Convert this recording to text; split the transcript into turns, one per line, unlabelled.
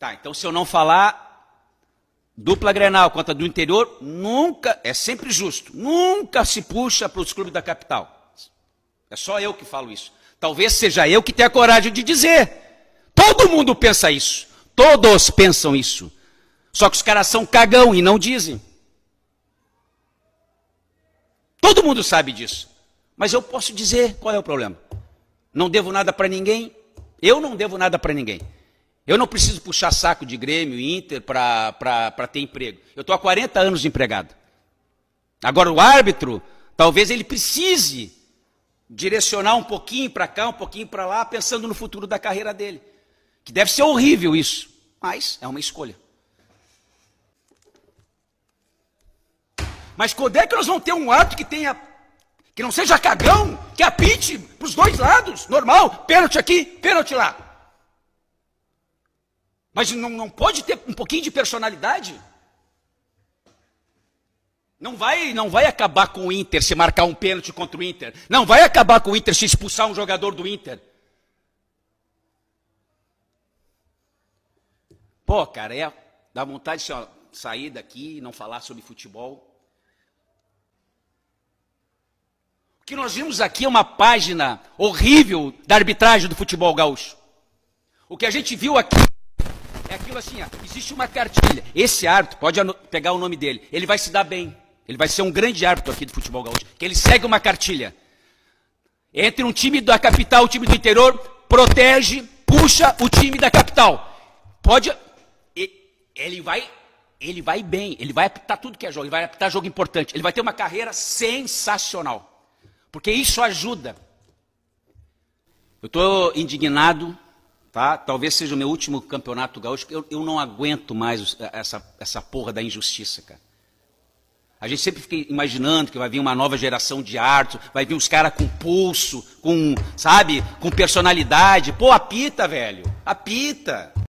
Tá, então se eu não falar dupla Grenal contra do interior, nunca, é sempre justo, nunca se puxa para os clubes da capital. É só eu que falo isso. Talvez seja eu que tenha coragem de dizer. Todo mundo pensa isso. Todos pensam isso. Só que os caras são cagão e não dizem. Todo mundo sabe disso. Mas eu posso dizer qual é o problema. Não devo nada para ninguém. Eu não devo nada para ninguém. Eu não preciso puxar saco de Grêmio, Inter, para ter emprego. Eu estou há 40 anos empregado. Agora, o árbitro, talvez ele precise direcionar um pouquinho para cá, um pouquinho para lá, pensando no futuro da carreira dele. Que deve ser horrível isso, mas é uma escolha. Mas quando é que nós vamos ter um ato que tenha que não seja cagão, que apite para os dois lados, normal, pênalti aqui, pênalti lá. Mas não, não pode ter um pouquinho de personalidade? Não vai, não vai acabar com o Inter se marcar um pênalti contra o Inter. Não vai acabar com o Inter se expulsar um jogador do Inter. Pô, cara, é, dá vontade de sair daqui e não falar sobre futebol. O que nós vimos aqui é uma página horrível da arbitragem do futebol gaúcho. O que a gente viu aqui é aquilo assim, ó. existe uma cartilha. Esse árbitro, pode pegar o nome dele, ele vai se dar bem. Ele vai ser um grande árbitro aqui do futebol gaúcho, que ele segue uma cartilha. Entre um time da capital e um time do interior, protege, puxa o time da capital. Pode ele vai ele vai bem, ele vai apitar tudo que é jogo, ele vai apitar jogo importante, ele vai ter uma carreira sensacional. Porque isso ajuda. Eu estou indignado tá? Talvez seja o meu último campeonato gaúcho. Eu, eu não aguento mais eh, essa, essa porra da injustiça, cara. A gente sempre fica imaginando que vai vir uma nova geração de arte, vai vir uns caras com pulso, com, sabe, com personalidade. Pô, apita, velho, apita.